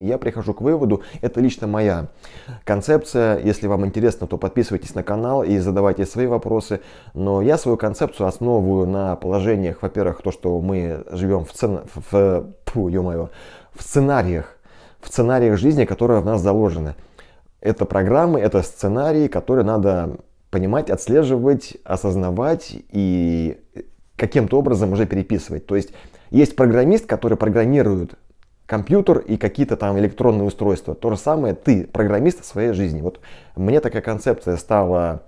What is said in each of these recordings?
Я прихожу к выводу, это лично моя концепция. Если вам интересно, то подписывайтесь на канал и задавайте свои вопросы. Но я свою концепцию основываю на положениях, во-первых, то, что мы живем в, цен... в... Фу, в сценариях, в сценариях жизни, которые в нас заложены. Это программы, это сценарии, которые надо понимать, отслеживать, осознавать и каким-то образом уже переписывать. То есть есть программист, который программирует компьютер и какие-то там электронные устройства. То же самое ты, программист своей жизни. Вот мне такая концепция стала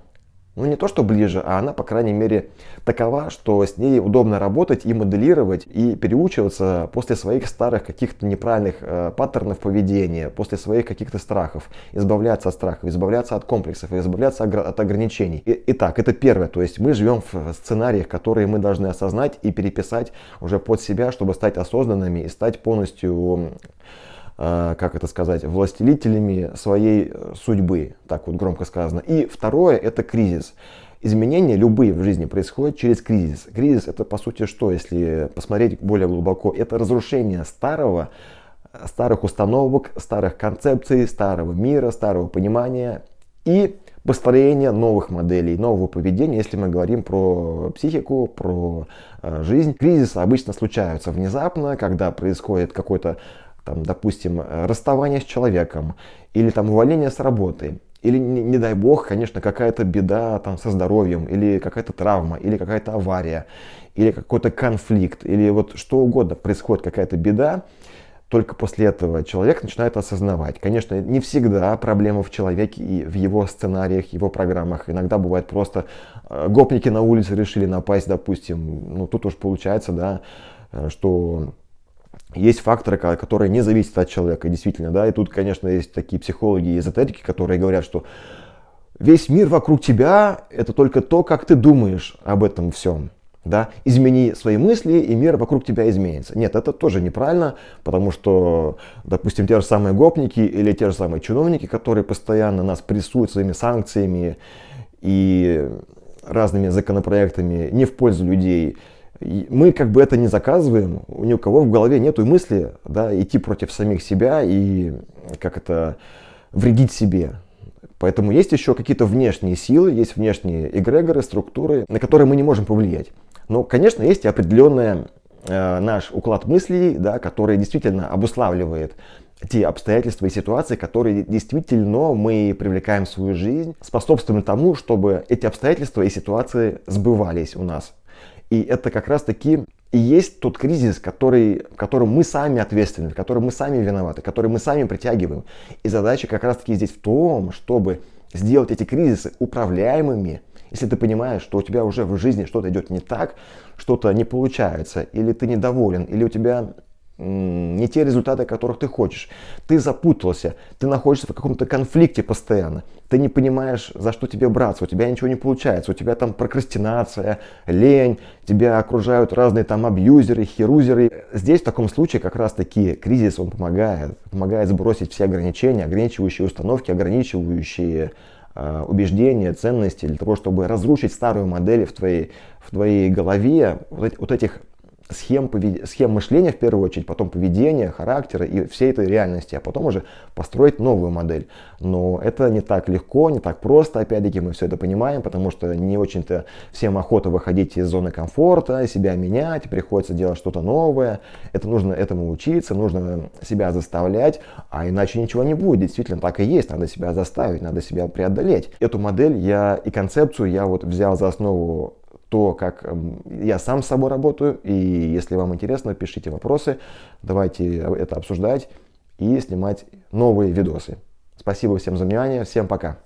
ну не то что ближе, а она, по крайней мере, такова, что с ней удобно работать и моделировать, и переучиваться после своих старых каких-то неправильных э, паттернов поведения, после своих каких-то страхов, избавляться от страхов, избавляться от комплексов, избавляться от ограничений. И, итак, это первое, то есть мы живем в сценариях, которые мы должны осознать и переписать уже под себя, чтобы стать осознанными и стать полностью Э, как это сказать, властелителями своей судьбы, так вот громко сказано. И второе – это кризис. Изменения любые в жизни происходят через кризис. Кризис – это, по сути, что, если посмотреть более глубоко? Это разрушение старого, старых установок, старых концепций, старого мира, старого понимания и построение новых моделей, нового поведения, если мы говорим про психику, про э, жизнь. Кризисы обычно случаются внезапно, когда происходит какой-то там, допустим, расставание с человеком, или там увольнение с работы, или, не, не дай бог, конечно, какая-то беда там со здоровьем, или какая-то травма, или какая-то авария, или какой-то конфликт, или вот что угодно, происходит какая-то беда, только после этого человек начинает осознавать. Конечно, не всегда проблема в человеке и в его сценариях, его программах. Иногда бывает просто э, гопники на улице решили напасть, допустим. Ну, тут уж получается, да, э, что есть факторы, которые не зависят от человека, действительно, да, и тут, конечно, есть такие психологи и эзотерики, которые говорят, что весь мир вокруг тебя – это только то, как ты думаешь об этом всем, да, измени свои мысли, и мир вокруг тебя изменится. Нет, это тоже неправильно, потому что, допустим, те же самые гопники или те же самые чиновники, которые постоянно нас прессуют своими санкциями и разными законопроектами не в пользу людей – мы как бы это не заказываем, у ни у кого в голове нету мысли да, идти против самих себя и как это вредить себе. Поэтому есть еще какие-то внешние силы, есть внешние эгрегоры, структуры, на которые мы не можем повлиять. Но, конечно, есть и определенная э, наш уклад мыслей, да, который действительно обуславливает те обстоятельства и ситуации, которые действительно мы привлекаем в свою жизнь, способствуем тому, чтобы эти обстоятельства и ситуации сбывались у нас и это как раз-таки и есть тот кризис, который, в котором мы сами ответственны, в котором мы сами виноваты, который мы сами притягиваем. И задача как раз-таки здесь в том, чтобы сделать эти кризисы управляемыми. Если ты понимаешь, что у тебя уже в жизни что-то идет не так, что-то не получается, или ты недоволен, или у тебя не те результаты, которых ты хочешь. Ты запутался, ты находишься в каком-то конфликте постоянно, ты не понимаешь, за что тебе браться, у тебя ничего не получается, у тебя там прокрастинация, лень, тебя окружают разные там абьюзеры, херузеры. Здесь в таком случае как раз таки кризис, он помогает, помогает сбросить все ограничения, ограничивающие установки, ограничивающие э, убеждения, ценности, для того, чтобы разрушить старую модель в твоей, в твоей голове вот, вот этих схем, повед... схем мышления в первую очередь, потом поведения, характера и всей этой реальности, а потом уже построить новую модель. Но это не так легко, не так просто, опять-таки мы все это понимаем, потому что не очень-то всем охота выходить из зоны комфорта, себя менять, приходится делать что-то новое, это нужно этому учиться, нужно себя заставлять, а иначе ничего не будет, действительно так и есть, надо себя заставить, надо себя преодолеть. Эту модель я и концепцию я вот взял за основу то, как эм, я сам с собой работаю. И если вам интересно, пишите вопросы, давайте это обсуждать и снимать новые видосы. Спасибо всем за внимание, всем пока.